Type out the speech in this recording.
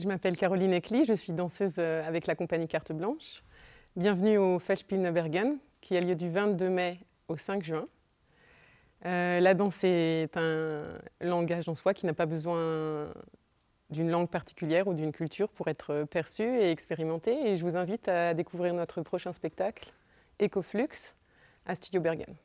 Je m'appelle Caroline Eckli, je suis danseuse euh, avec la compagnie Carte Blanche. Bienvenue au na Bergen, qui a lieu du 22 mai au 5 juin. Euh, la danse est un langage en soi qui n'a pas besoin d'une langue particulière ou d'une culture pour être perçu et expérimenté. Et je vous invite à découvrir notre prochain spectacle, Ecoflux, à Studio Bergen.